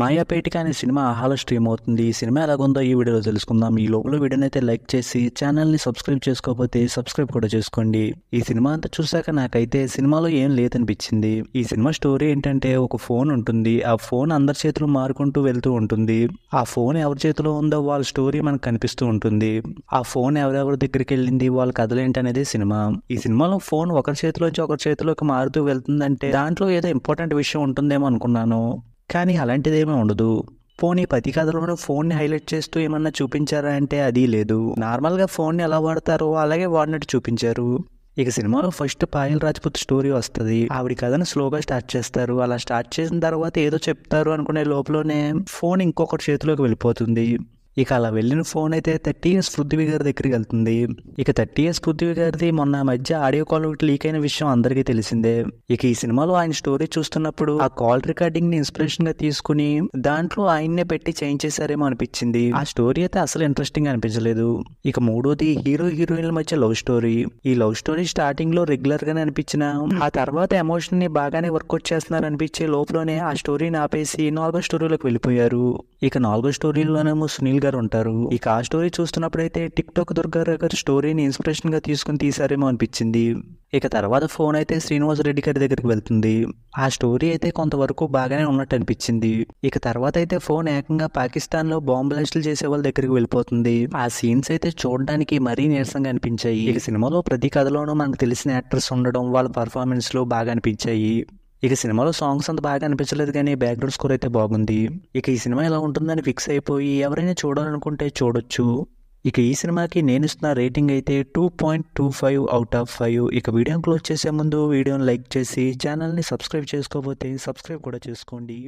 మాయాపేటిక అనే సినిమా ఆహాలో స్ట్రీమ్ అవుతుంది ఈ సినిమా ఎలాగుందో ఈ వీడియోలో తెలుసుకుందాం ఈ లోపల వీడియోని అయితే లైక్ చేసి ఛానల్ని సబ్స్క్రైబ్ చేసుకోకపోతే సబ్స్క్రైబ్ కూడా చేసుకోండి ఈ సినిమా అంతా చూశాక నాకైతే సినిమాలో ఏం లేదనిపించింది ఈ సినిమా స్టోరీ ఏంటంటే ఒక ఫోన్ ఉంటుంది ఆ ఫోన్ అందరి చేతులు మారుకుంటూ వెళ్తూ ఉంటుంది ఆ ఫోన్ ఎవరి చేతిలో ఉందో వాళ్ళ స్టోరీ మనకు కనిపిస్తూ ఉంటుంది ఆ ఫోన్ ఎవరెవరి దగ్గరికి వెళ్ళింది వాళ్ళ కథలు ఏంటనేది సినిమా ఈ సినిమాలో ఫోన్ ఒకరి చేతిలోంచి ఒకరి చేతిలోకి మారుతూ వెళ్తుందంటే దాంట్లో ఏదో ఇంపార్టెంట్ విషయం ఉంటుందేమో అనుకున్నాను కానీ అలాంటిదేమీ ఉండదు పోనీ పది కథలోనూ ఫోన్ని హైలైట్ చేస్తూ ఏమన్నా చూపించారా అంటే అది లేదు నార్మల్గా ఫోన్ని ఎలా వాడతారో అలాగే వాడినట్టు చూపించారు ఇక సినిమాలో ఫస్ట్ పాయల్ రాజ్పుత్ స్టోరీ వస్తుంది ఆవిడ కథను స్లోగా స్టార్ట్ చేస్తారు అలా స్టార్ట్ చేసిన తర్వాత ఏదో చెప్తారు అనుకునే లోపలనే ఫోన్ ఇంకొకటి చేతిలోకి వెళ్ళిపోతుంది ఇక అలా వెళ్ళిన ఫోన్ అయితే థర్టీ ఇయర్స్ పృథ్వీ గారి దగ్గరికి వెళ్తుంది ఇక థర్టీ ఇయర్స్ పృథ్వీ గారిది మొన్న మధ్య ఆడియో కాల్ ఒకటి లీక్ అయిన విషయం అందరికీ తెలిసిందే ఇక ఈ సినిమాలో ఆయన స్టోరీ చూస్తున్నప్పుడు ఆ కాల్ రికార్డింగ్ ని ఇన్స్పిరేషన్ గా తీసుకుని దాంట్లో ఆయన్నే పెట్టి చేంజ్ చేశారేమో అనిపించింది ఆ స్టోరీ అయితే అసలు ఇంట్రెస్టింగ్ అనిపించలేదు ఇక మూడోది హీరో హీరోయిన్ల మధ్య లవ్ స్టోరీ ఈ లవ్ స్టోరీ స్టార్టింగ్ లో రెగ్యులర్ గానే అనిపించిన ఆ తర్వాత ఎమోషన్ ని బాగానే వర్కౌట్ చేస్తున్నారు అనిపించే లోపలనే ఆ స్టోరీని ఆపేసి నాలుగో స్టోరీలోకి వెళ్ళిపోయారు ఇక నాలుగో స్టోరీలోనేమో సునీల్ గారు ఉంటారు ఇక ఆ స్టోరీ చూస్తున్నప్పుడు అయితే టిక్ టాక్ దుర్గారావు గారి స్టోరీని ఇన్స్పిరేషన్ గా తీసుకుని తీసారేమో అనిపించింది ఇక తర్వాత ఫోన్ అయితే శ్రీనివాస్ రెడ్డి గారి దగ్గరికి వెళ్తుంది ఆ స్టోరీ అయితే కొంతవరకు బాగానే ఉన్నట్టు అనిపించింది ఇక తర్వాత అయితే ఫోన్ ఏకంగా పాకిస్తాన్ లో బాంబు బ్లాస్టులు చేసే వాళ్ళ దగ్గరికి వెళ్ళిపోతుంది ఆ సీన్స్ అయితే చూడడానికి మరీ నీరసంగా అనిపించాయి ఇక సినిమాలో ప్రతి కథలోనూ మనకు తెలిసిన యాక్టర్స్ ఉండడం వాళ్ళ పర్ఫార్మెన్స్ లో బాగా అనిపించాయి ఇక సినిమాలో సాంగ్స్ అంత బాగా అనిపించలేదు కానీ బ్యాక్గ్రౌండ్ స్కోర్ అయితే బాగుంది ఇక ఈ సినిమా ఎలా ఉంటుందని ఫిక్స్ అయిపోయి ఎవరైనా చూడాలనుకుంటే చూడొచ్చు ఇక ఈ సినిమాకి నేను ఇస్తున్న రేటింగ్ అయితే two point two five out of five ఇక వీడియోని క్లోజ్ చేసే ముందు వీడియోని లైక్ చేసి ఛానల్ని సబ్స్క్రైబ్ చేసుకోకపోతే సబ్స్క్రైబ్ కూడా చేసుకోండి